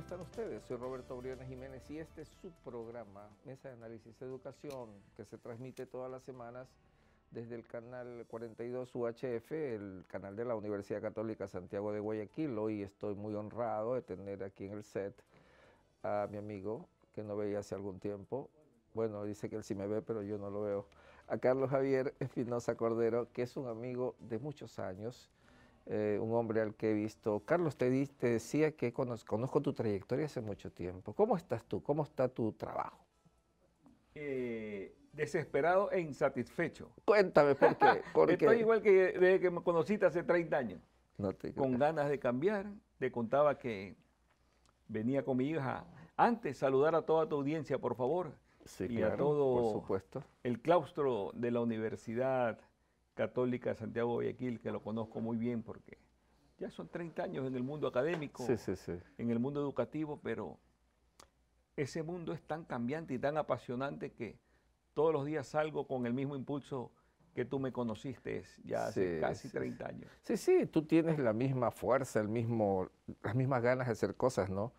están ustedes? Soy Roberto Briones Jiménez y este es su programa, Mesa de Análisis de Educación, que se transmite todas las semanas desde el canal 42 UHF, el canal de la Universidad Católica Santiago de Guayaquil. Hoy estoy muy honrado de tener aquí en el set a mi amigo, que no veía hace algún tiempo. Bueno, dice que él sí me ve, pero yo no lo veo. A Carlos Javier Espinosa Cordero, que es un amigo de muchos años eh, un hombre al que he visto. Carlos, te, decía que conozco, tu trayectoria hace mucho tiempo. ¿Cómo estás tú? ¿Cómo está tu trabajo? Eh, desesperado e insatisfecho. Cuéntame por qué. Estoy igual que desde que me conociste hace 30 años. No con ganas de cambiar. Te contaba que venía con mi hija. Antes, saludar a toda tu audiencia, por favor. Sí, y a todo por supuesto. el claustro de la Universidad Católica de Santiago Guayaquil, que lo conozco muy bien porque ya son 30 años en el mundo académico, en el mundo educativo, pero ese mundo es tan cambiante y tan apasionante que todos los días salgo con el mismo impulso que tú me conociste ya hace casi 30 años. Sí, sí, tú tienes la misma fuerza, el mismo, las mismas ganas de hacer cosas, ¿no?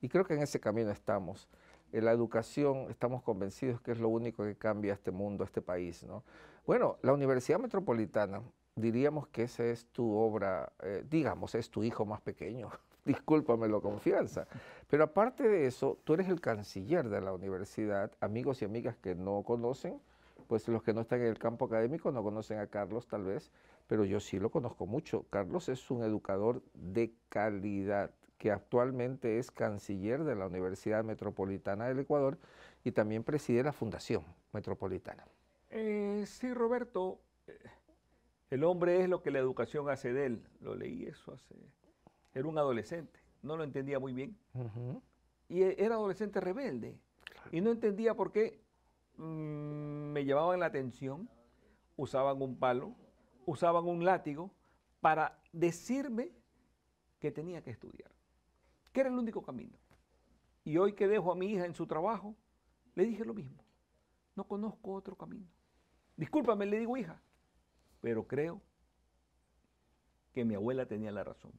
Y creo que en ese camino estamos. En la educación estamos convencidos que es lo único que cambia este mundo, este país, ¿no? Bueno, la Universidad Metropolitana, diríamos que esa es tu obra, eh, digamos, es tu hijo más pequeño, discúlpame la confianza. Pero aparte de eso, tú eres el canciller de la universidad, amigos y amigas que no conocen, pues los que no están en el campo académico no conocen a Carlos tal vez, pero yo sí lo conozco mucho. Carlos es un educador de calidad que actualmente es canciller de la Universidad Metropolitana del Ecuador y también preside la Fundación Metropolitana. Eh, sí, Roberto, eh, el hombre es lo que la educación hace de él. Lo leí eso hace... Era un adolescente, no lo entendía muy bien. Y e, era adolescente rebelde. Y no entendía por qué mm, me llevaban la atención, usaban un palo, usaban un látigo para decirme que tenía que estudiar, que era el único camino. Y hoy que dejo a mi hija en su trabajo, le dije lo mismo, no conozco otro camino. Discúlpame, le digo hija, pero creo que mi abuela tenía la razón.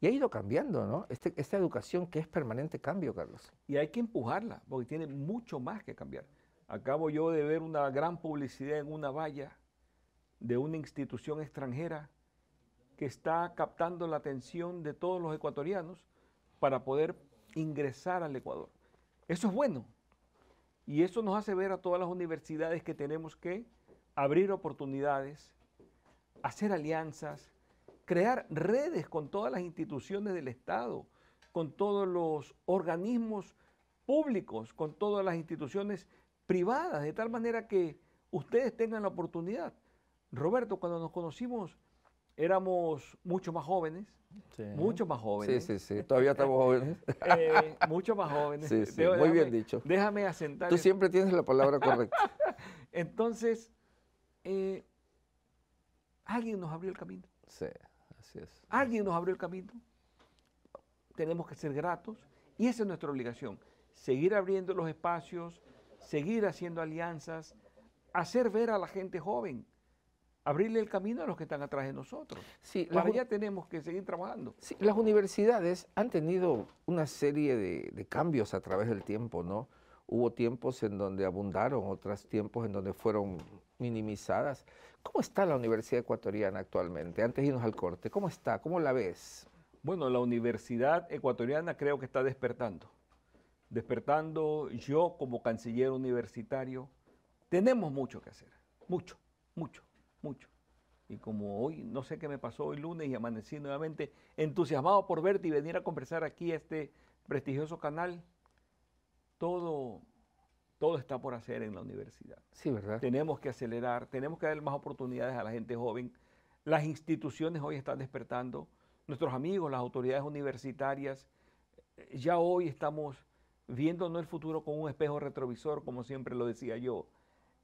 Y ha ido cambiando, ¿no? Este, esta educación que es permanente cambio, Carlos. Y hay que empujarla, porque tiene mucho más que cambiar. Acabo yo de ver una gran publicidad en una valla de una institución extranjera que está captando la atención de todos los ecuatorianos para poder ingresar al Ecuador. Eso es bueno, y eso nos hace ver a todas las universidades que tenemos que abrir oportunidades, hacer alianzas, crear redes con todas las instituciones del Estado, con todos los organismos públicos, con todas las instituciones privadas, de tal manera que ustedes tengan la oportunidad. Roberto, cuando nos conocimos éramos mucho más jóvenes, mucho más jóvenes. Sí, sí, sí, todavía estamos jóvenes. mucho más jóvenes. Sí, sí. muy bien dicho. Déjame asentar. Tú siempre tienes la palabra correcta. Entonces, eh, alguien nos abrió el camino. Sí, así es. Alguien nos abrió el camino. Tenemos que ser gratos y esa es nuestra obligación. Seguir abriendo los espacios, seguir haciendo alianzas, hacer ver a la gente joven abrirle el camino a los que están atrás de nosotros. Sí, Para allá tenemos que seguir trabajando. Sí, las universidades han tenido una serie de, de, cambios a través del tiempo, ¿no? Hubo tiempos en donde abundaron, otros tiempos en donde fueron minimizadas. ¿Cómo está la Universidad Ecuatoriana actualmente? Antes de irnos al corte, ¿cómo está? ¿Cómo la ves? Bueno, la Universidad Ecuatoriana creo que está despertando. Despertando yo como canciller universitario. Tenemos mucho que hacer, mucho, mucho mucho. Y como hoy, no sé qué me pasó hoy lunes y amanecí nuevamente entusiasmado por verte y venir a conversar aquí a este prestigioso canal, todo, todo está por hacer en la universidad. Sí, ¿verdad? Tenemos que acelerar, tenemos que dar más oportunidades a la gente joven. Las instituciones hoy están despertando, nuestros amigos, las autoridades universitarias, eh, ya hoy estamos no el futuro con un espejo retrovisor, como siempre lo decía yo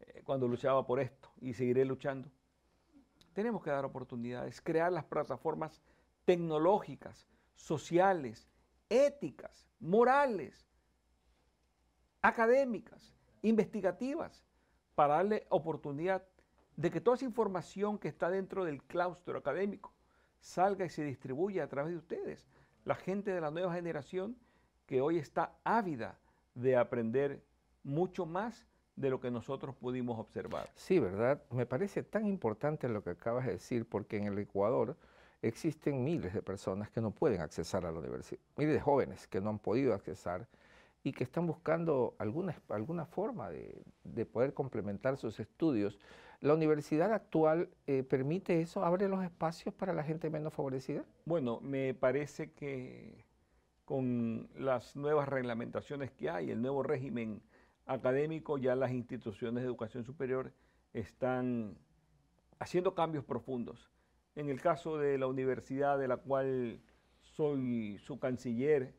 eh, cuando luchaba por esto y seguiré luchando. Tenemos que dar oportunidades, crear las plataformas tecnológicas, sociales, éticas, morales, académicas, investigativas, para darle oportunidad de que toda esa información que está dentro del claustro académico salga y se distribuya a través de ustedes, la gente de la nueva generación que hoy está ávida de aprender mucho más de lo que nosotros pudimos observar. Sí, ¿verdad? Me parece tan importante lo que acabas de decir, porque en el Ecuador existen miles de personas que no pueden accesar a la universidad, miles de jóvenes que no han podido accesar y que están buscando alguna, alguna forma de, poder complementar sus estudios. ¿La universidad actual eh, permite eso? ¿Abre los espacios para la gente menos favorecida? Bueno, me parece que con las nuevas reglamentaciones que hay, el nuevo régimen académico, ya las instituciones de educación superior están haciendo cambios profundos. En el caso de la universidad de la cual soy su canciller,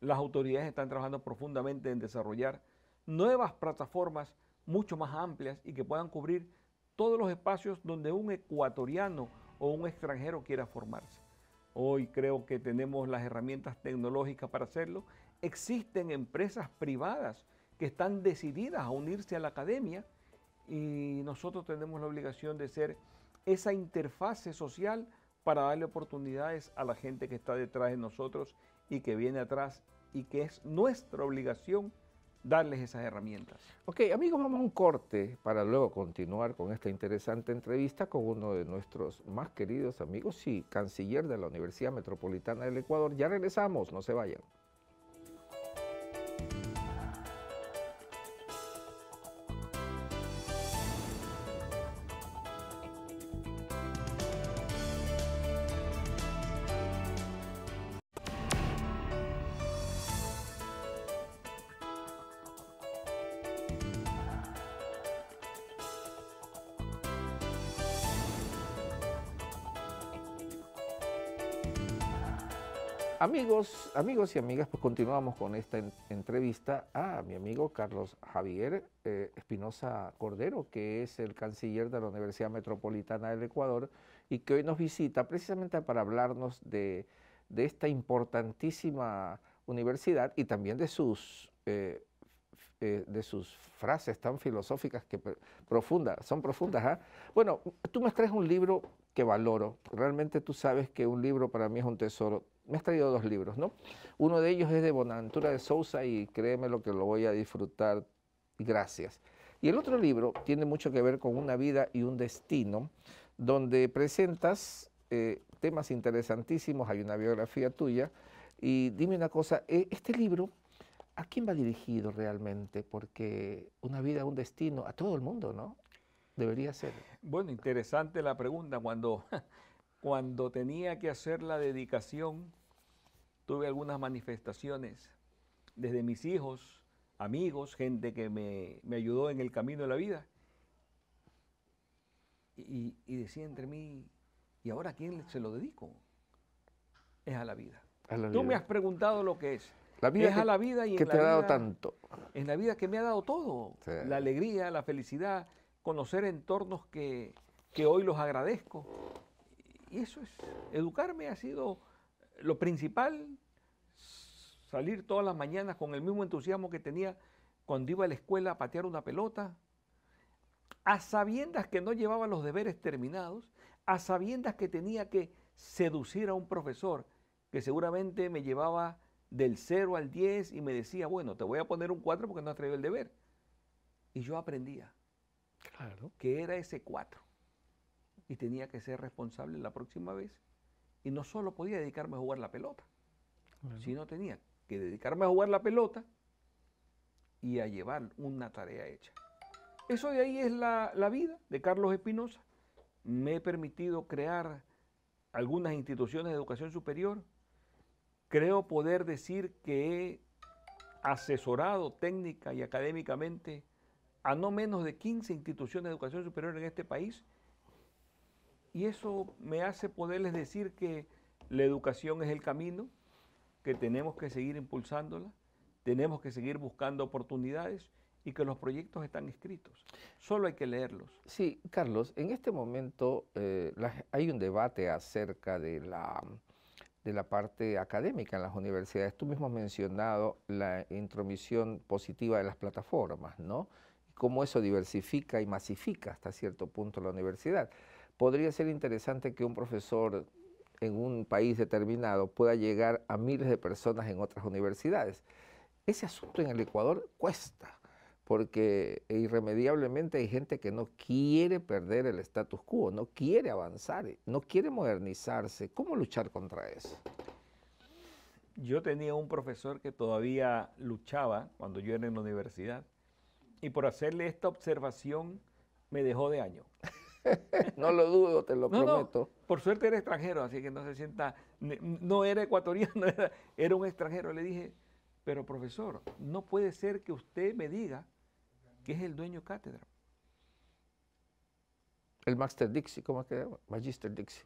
las autoridades están trabajando profundamente en desarrollar nuevas plataformas mucho más amplias y que puedan cubrir todos los espacios donde un ecuatoriano o un extranjero quiera formarse. Hoy creo que tenemos las herramientas tecnológicas para hacerlo. Existen empresas privadas que están decididas a unirse a la academia y nosotros tenemos la obligación de ser esa interfase social para darle oportunidades a la gente que está detrás de nosotros y que viene atrás y que es nuestra obligación darles esas herramientas. Ok, amigos, vamos a un corte para luego continuar con esta interesante entrevista con uno de nuestros más queridos amigos y canciller de la Universidad Metropolitana del Ecuador. Ya regresamos, no se vayan. Amigos, amigos y amigas, pues continuamos con esta entrevista a mi amigo Carlos Javier eh, Espinosa Cordero, que es el canciller de la Universidad Metropolitana del Ecuador y que hoy nos visita precisamente para hablarnos de, esta importantísima universidad y también de sus, eh, eh, de sus frases tan filosóficas que profundas, son profundas. ¿ah? Bueno, tú me traes un libro que valoro. Realmente tú sabes que un libro para mí es un tesoro me has traído dos libros, ¿no? Uno de ellos es de Bonaventura de Sousa y créeme lo que lo voy a disfrutar, gracias. Y el otro libro tiene mucho que ver con una vida y un destino, donde presentas eh, temas interesantísimos, hay una biografía tuya, y dime una cosa, e, este libro, ¿a quién va dirigido realmente? Porque una vida, un destino, a todo el mundo, ¿no? Debería ser. Bueno, interesante la pregunta. Cuando, cuando tenía que hacer la dedicación, tuve algunas manifestaciones desde mis hijos, amigos, gente que me, me ayudó en el camino de la vida. Y, y, decía entre mí, ¿y ahora a quién se lo dedico? Es a la vida. Tú me has preguntado lo que es. La vida es a la vida y que te ha dado tanto. Es la vida que me ha dado todo. La alegría, la felicidad, conocer entornos que, que hoy los agradezco. Y eso es, educarme ha sido lo principal, salir todas las mañanas con el mismo entusiasmo que tenía cuando iba a la escuela a patear una pelota, a sabiendas que no llevaba los deberes terminados, a sabiendas que tenía que seducir a un profesor que seguramente me llevaba del 0 al 10 y me decía, bueno, te voy a poner un 4 porque no has traído el deber. Y yo aprendía claro. que era ese 4 y tenía que ser responsable la próxima vez y no solo podía dedicarme a jugar la pelota, sino tenía que dedicarme a jugar la pelota y a llevar una tarea hecha. Eso de ahí es la, la vida de Carlos Espinosa. Me he permitido crear algunas instituciones de educación superior. Creo poder decir que he asesorado técnica y académicamente a no menos de 15 instituciones de educación superior en este país y eso me hace poderles decir que la educación es el camino, que tenemos que seguir impulsándola, tenemos que seguir buscando oportunidades y que los proyectos están escritos. Solo hay que leerlos. Sí, Carlos, en este momento eh, hay un debate acerca de la, de la parte académica en las universidades. Tú mismo has mencionado la intromisión positiva de las plataformas, ¿no? Y cómo eso diversifica y masifica hasta cierto punto la universidad podría ser interesante que un profesor en un país determinado pueda llegar a miles de personas en otras universidades. Ese asunto en el Ecuador cuesta, porque irremediablemente hay gente que no quiere perder el status quo, no quiere avanzar, no quiere modernizarse. ¿Cómo luchar contra eso? Yo tenía un profesor que todavía luchaba cuando yo era en la universidad y por hacerle esta observación me dejó de año. no lo dudo, te lo prometo. por suerte era extranjero, así que no se sienta, no era ecuatoriano, era, un extranjero. Le dije, pero profesor, no puede ser que usted me diga que es el dueño cátedra. El Master Dixie, ¿cómo es que llama? Magister Dixie.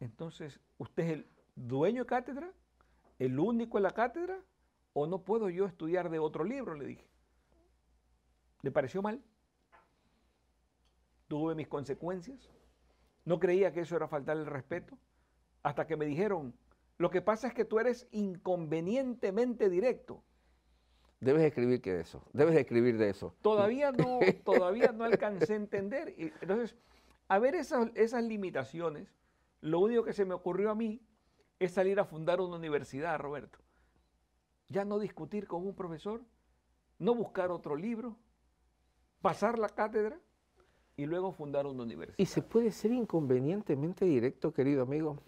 Entonces, ¿usted es el dueño de cátedra? ¿El único en la cátedra? ¿O no puedo yo estudiar de otro libro? Le dije. ¿Le pareció mal? tuve mis consecuencias, no creía que eso era faltar el respeto, hasta que me dijeron, lo que pasa es que tú eres inconvenientemente directo. Debes escribir que eso, debes escribir de eso. Todavía no, todavía no alcancé a entender. Entonces, a ver esas, esas limitaciones, lo único que se me ocurrió a mí es salir a fundar una universidad, Roberto. Ya no discutir con un profesor, no buscar otro libro, pasar la cátedra y luego fundar una universidad. ¿Y se puede ser inconvenientemente directo, querido amigo?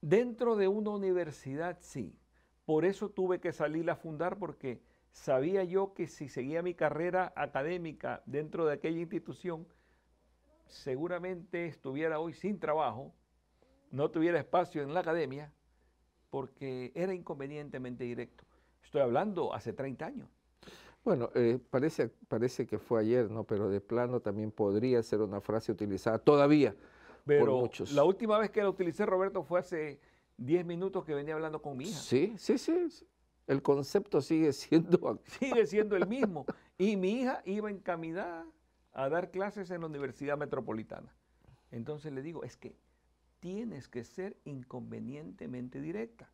Dentro de una universidad, sí. Por eso tuve que salir a fundar porque sabía yo que si seguía mi carrera académica dentro de aquella institución, seguramente estuviera hoy sin trabajo, no tuviera espacio en la academia, porque era inconvenientemente directo. Estoy hablando hace 30 años. Bueno, eh, parece, parece que fue ayer, ¿no? Pero de plano también podría ser una frase utilizada todavía Pero por muchos. La última vez que la utilicé, Roberto, fue hace 10 minutos que venía hablando con mi hija. Sí, sí, sí. El concepto sigue siendo. sigue siendo el mismo. Y mi hija iba encaminada a dar clases en la Universidad Metropolitana. Entonces le digo, es que tienes que ser inconvenientemente directa.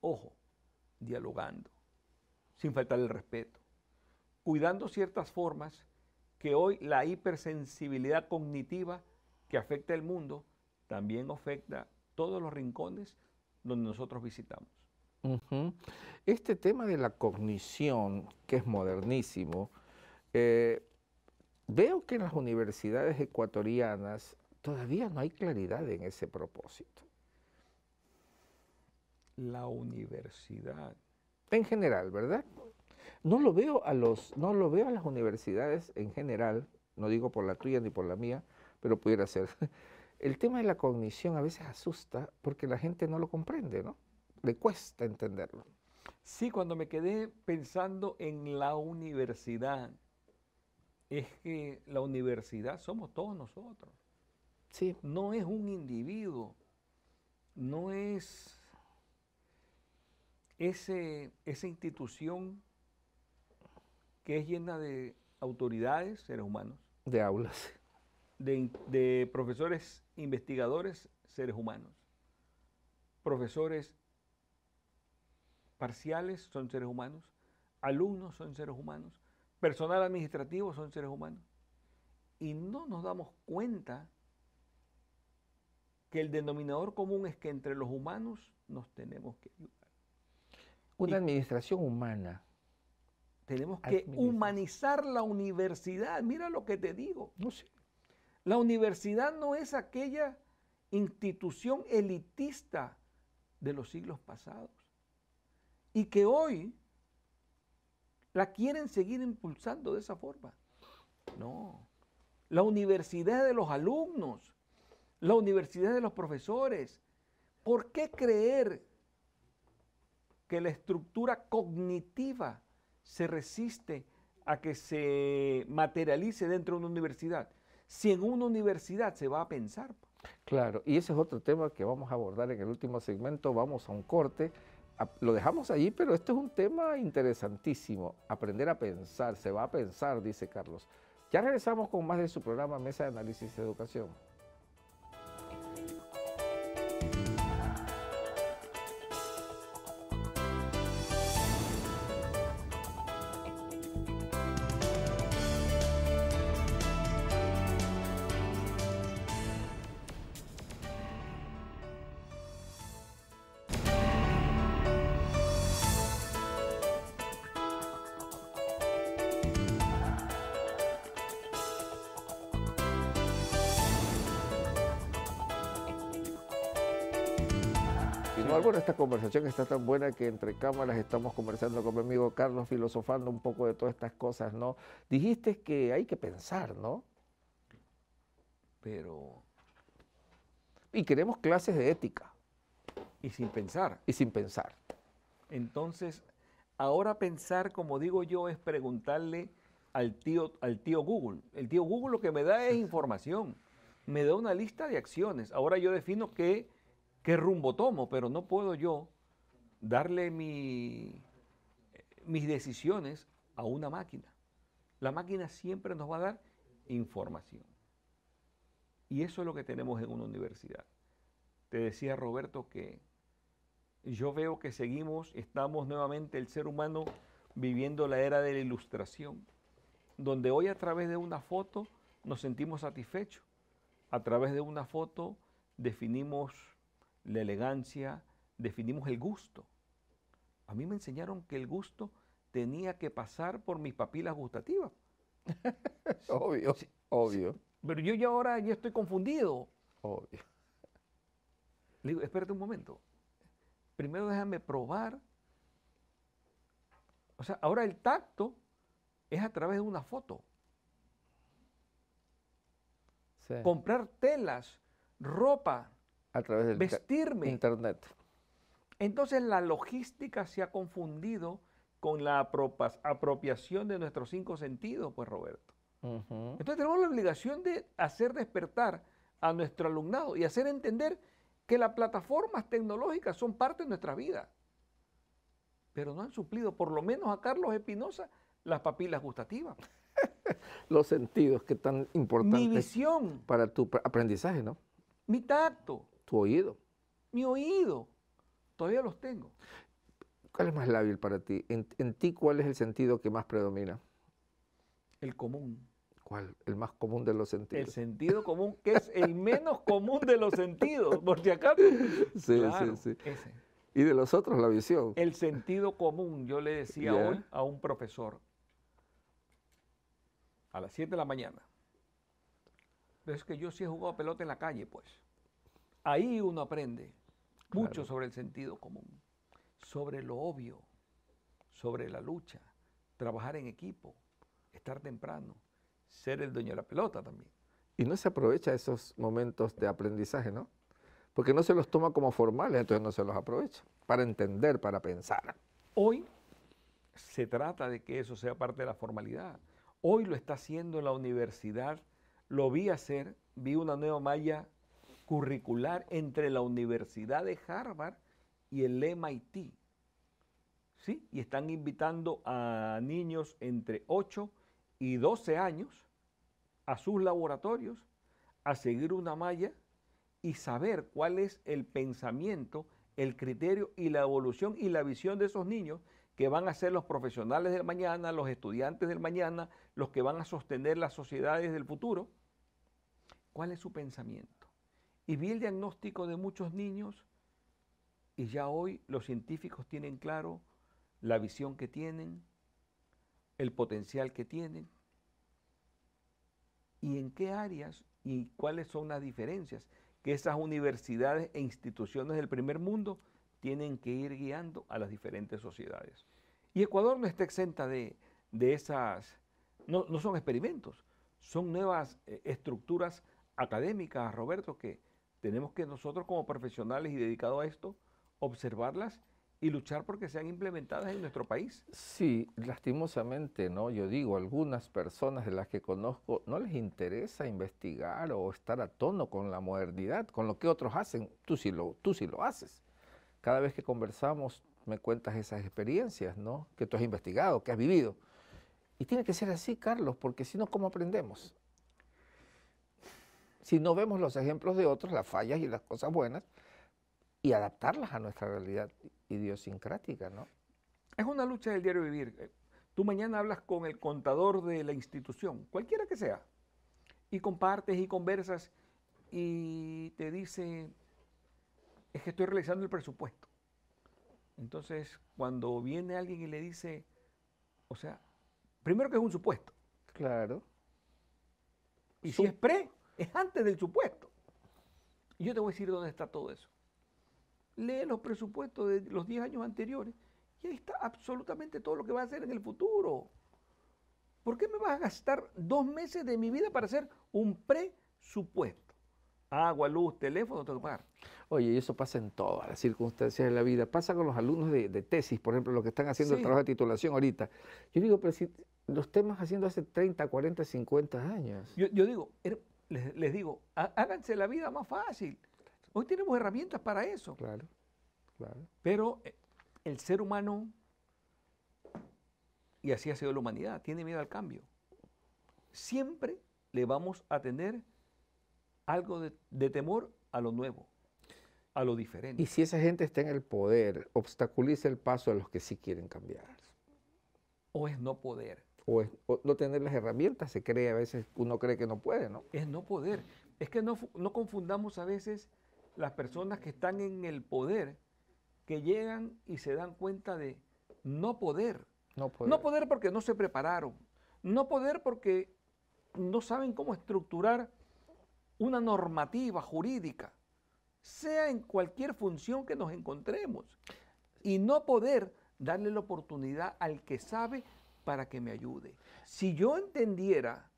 Ojo, dialogando, sin faltar el respeto cuidando ciertas formas que hoy la hipersensibilidad cognitiva que afecta el mundo también afecta todos los rincones donde nosotros visitamos. Este tema de la cognición, que es modernísimo, eh, veo que en las universidades ecuatorianas todavía no hay claridad en ese propósito. La universidad. En general, ¿verdad? No lo veo a los, no lo veo a las universidades en general, no digo por la tuya ni por la mía, pero pudiera ser. El tema de la cognición a veces asusta porque la gente no lo comprende, ¿no? Le cuesta entenderlo. Sí, cuando me quedé pensando en la universidad, es que la universidad somos todos nosotros. Sí. No es un individuo, no es esa institución que es llena de autoridades, seres humanos. De aulas. De, profesores investigadores, seres humanos. Profesores parciales son seres humanos. Alumnos son seres humanos. Personal administrativo son seres humanos. Y no nos damos cuenta que el denominador común es que entre los humanos nos tenemos que ayudar. Una administración humana tenemos que humanizar la universidad. Mira lo que te digo. La universidad no es aquella institución elitista de los siglos pasados y que hoy la quieren seguir impulsando de esa forma. No, la universidad de los alumnos, la universidad de los profesores. ¿Por qué creer que la estructura cognitiva se resiste a que se materialice dentro de una universidad? Si en una universidad se va a pensar. Pues. Claro, y ese es otro tema que vamos a abordar en el último segmento, vamos a un corte. Lo dejamos allí, pero esto es un tema interesantísimo. Aprender a pensar, se va a pensar, dice Carlos. Ya regresamos con más de su programa Mesa de Análisis de Educación. Y no, en esta conversación está tan buena que entre cámaras estamos conversando con mi amigo Carlos, filosofando un poco de todas estas cosas, ¿no? Dijiste que hay que pensar, ¿no? Pero... Y queremos clases de ética. Y sin pensar. Y sin pensar. Entonces, ahora pensar, como digo yo, es preguntarle al tío, al tío Google. El tío Google lo que me da es información, me da una lista de acciones. Ahora yo defino que qué rumbo tomo, pero no puedo yo darle mis decisiones a una máquina. La máquina siempre nos va a dar información. Y eso es lo que tenemos en una universidad. Te decía Roberto que yo veo que seguimos, estamos nuevamente el ser humano viviendo la era de la ilustración, donde hoy a través de una foto nos sentimos satisfechos, a través de una foto definimos la elegancia, definimos el gusto. A mí me enseñaron que el gusto tenía que pasar por mis papilas gustativas. obvio, obvio. pero yo ya ahora ya estoy confundido. Obvio. Le digo, espérate un momento. Primero déjame probar. O sea, ahora el tacto es a través de una foto. Comprar telas, ropa, a través del vestirme. Internet. Entonces la logística se ha confundido con la apropiación de nuestros cinco sentidos, pues Roberto. Entonces tenemos la obligación de hacer despertar a nuestro alumnado y hacer entender que las plataformas tecnológicas son parte de nuestra vida, pero no han suplido, por lo menos a Carlos Espinosa, las papilas gustativas. Los sentidos que tan importantes Mi visión, para tu aprendizaje, ¿no? Mi tacto, oído. Mi oído. Todavía los tengo. ¿Cuál es más lábil para ti? En, ti, ¿cuál es el sentido que más predomina? El común. ¿Cuál? El más común de los sentidos. El sentido común, que es el menos común de los sentidos, porque acá Sí, sí, sí. Y de los otros, la visión. El sentido común, yo le decía hoy a un profesor, a las 7 de la mañana. es que yo sí he jugado pelota en la calle, pues. Ahí uno aprende mucho sobre el sentido común, sobre lo obvio, sobre la lucha, trabajar en equipo, estar temprano, ser el dueño de la pelota también. Y no se aprovecha esos momentos de aprendizaje, ¿no? Porque no se los toma como formales, entonces no se los aprovecha para entender, para pensar. Hoy se trata de que eso sea parte de la formalidad. Hoy lo está haciendo la universidad, lo vi hacer, vi una nueva malla curricular entre la Universidad de Harvard y el MIT. ¿Sí? Y están invitando a niños entre 8 y 12 años a sus laboratorios a seguir una malla y saber cuál es el pensamiento, el criterio y la evolución y la visión de esos niños que van a ser los profesionales del mañana, los estudiantes del mañana, los que van a sostener las sociedades del futuro. ¿Cuál es su pensamiento? Y vi el diagnóstico de muchos niños y ya hoy los científicos tienen claro la visión que tienen, el potencial que tienen y en qué áreas y cuáles son las diferencias que esas universidades e instituciones del primer mundo tienen que ir guiando a las diferentes sociedades. Y Ecuador no está exenta de, esas, no, son experimentos, son nuevas eh, estructuras académicas, Roberto, que, tenemos que nosotros como profesionales y dedicados a esto, observarlas y luchar porque sean implementadas en nuestro país. Sí, lastimosamente, ¿no? Yo digo, algunas personas de las que conozco no les interesa investigar o estar a tono con la modernidad, con lo que otros hacen. Tú sí lo, tú sí lo haces. Cada vez que conversamos me cuentas esas experiencias, ¿no? Que tú has investigado, que has vivido. Y tiene que ser así, Carlos, porque si no, ¿cómo aprendemos? si no vemos los ejemplos de otros, las fallas y las cosas buenas, y adaptarlas a nuestra realidad idiosincrática, ¿no? Es una lucha del diario vivir. Tú mañana hablas con el contador de la institución, cualquiera que sea, y compartes y conversas y te dice, es que estoy realizando el presupuesto. Entonces, cuando viene alguien y le dice, o sea, primero que es un supuesto. Claro. Y si es pre, es antes del supuesto. yo te voy a decir dónde está todo eso. Lee los presupuestos de los 10 años anteriores y ahí está absolutamente todo lo que va a hacer en el futuro. ¿Por qué me vas a gastar dos meses de mi vida para hacer un presupuesto? Agua, luz, teléfono, todo. que Oye, y eso pasa en todas las circunstancias de la vida. Pasa con los alumnos de, tesis, por ejemplo, los que están haciendo el trabajo de titulación ahorita. Yo digo, pero si los temas haciendo hace 30, 40, 50 años. Yo, yo digo, les, digo, háganse la vida más fácil. Hoy tenemos herramientas para eso. Claro, claro. Pero eh, el ser humano, y así ha sido la humanidad, tiene miedo al cambio. Siempre le vamos a tener algo de, de temor a lo nuevo, a lo diferente. Y si esa gente está en el poder, obstaculiza el paso a los que sí quieren cambiar. O es no poder o, no tener las herramientas, se cree a veces, uno cree que no puede, ¿no? Es no poder. Es que no, no confundamos a veces las personas que están en el poder, que llegan y se dan cuenta de no poder. No poder. No poder porque no se prepararon. No poder porque no saben cómo estructurar una normativa jurídica, sea en cualquier función que nos encontremos. Y no poder darle la oportunidad al que sabe para que me ayude. Si yo entendiera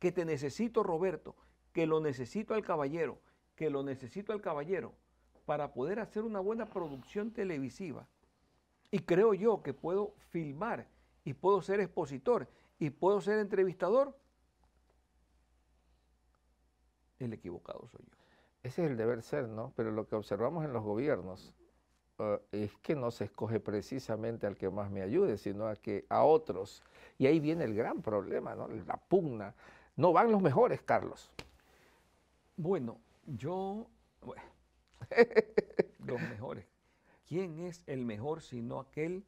que te necesito, Roberto, que lo necesito al caballero, que lo necesito al caballero, para poder hacer una buena producción televisiva, y creo yo que puedo filmar, y puedo ser expositor, y puedo ser entrevistador, el equivocado soy yo. Ese es el deber ser, ¿no? Pero lo que observamos en los gobiernos eh, es que no se escoge precisamente al que más me ayude, sino a, que, a otros. Y ahí viene el gran problema, ¿no? la pugna. No van los mejores, Carlos. Bueno, yo... los mejores. ¿Quién es el mejor sino aquel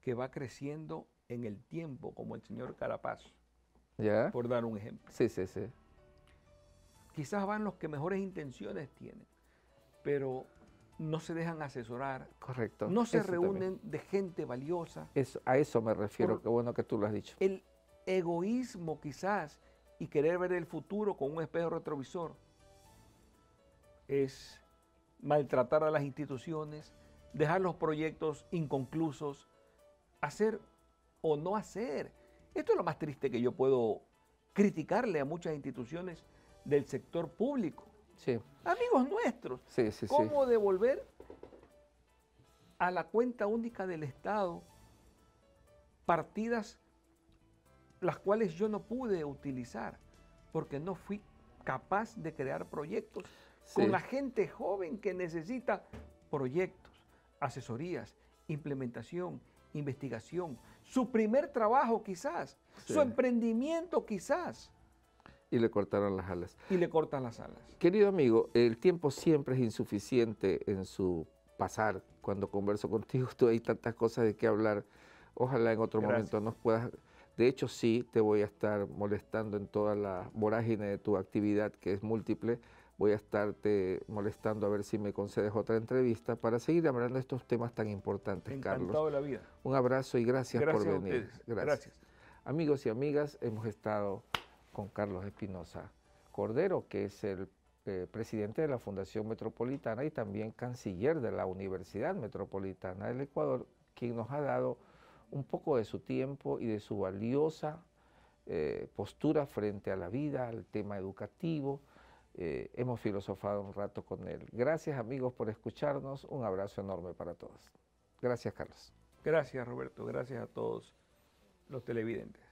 que va creciendo en el tiempo, como el señor Carapaz? ya Por dar un ejemplo. Sí, sí, sí. Quizás van los que mejores intenciones tienen, pero no se dejan asesorar, correcto, no se reúnen de gente valiosa. Eso, a eso me refiero, qué bueno que tú lo has dicho. El egoísmo quizás y querer ver el futuro con un espejo retrovisor es maltratar a las instituciones, dejar los proyectos inconclusos, hacer o no hacer. Esto es lo más triste que yo puedo criticarle a muchas instituciones del sector público amigos nuestros. ¿Cómo devolver a la cuenta única del Estado partidas las cuales yo no pude utilizar porque no fui capaz de crear proyectos con la gente joven que necesita proyectos, asesorías, implementación, investigación, su primer trabajo quizás, su emprendimiento quizás. Y le cortaron las alas. Y le cortan las alas. Querido amigo, el tiempo siempre es insuficiente en su pasar. Cuando converso contigo, tú hay tantas cosas de qué hablar. Ojalá en otro momento nos puedas... De hecho, sí, te voy a estar molestando en toda la vorágine de tu actividad, que es múltiple. Voy a estarte molestando a ver si me concedes otra entrevista para seguir hablando de estos temas tan importantes, Encantado Carlos. la vida. Un abrazo y gracias, por venir. gracias. gracias. Amigos y amigas, hemos estado con Carlos Espinosa Cordero, que es el eh, presidente de la Fundación Metropolitana y también canciller de la Universidad Metropolitana del Ecuador, quien nos ha dado un poco de su tiempo y de su valiosa eh, postura frente a la vida, al tema educativo. Eh, hemos filosofado un rato con él. Gracias amigos por escucharnos. Un abrazo enorme para todos. Gracias Carlos. Gracias Roberto. Gracias a todos los televidentes.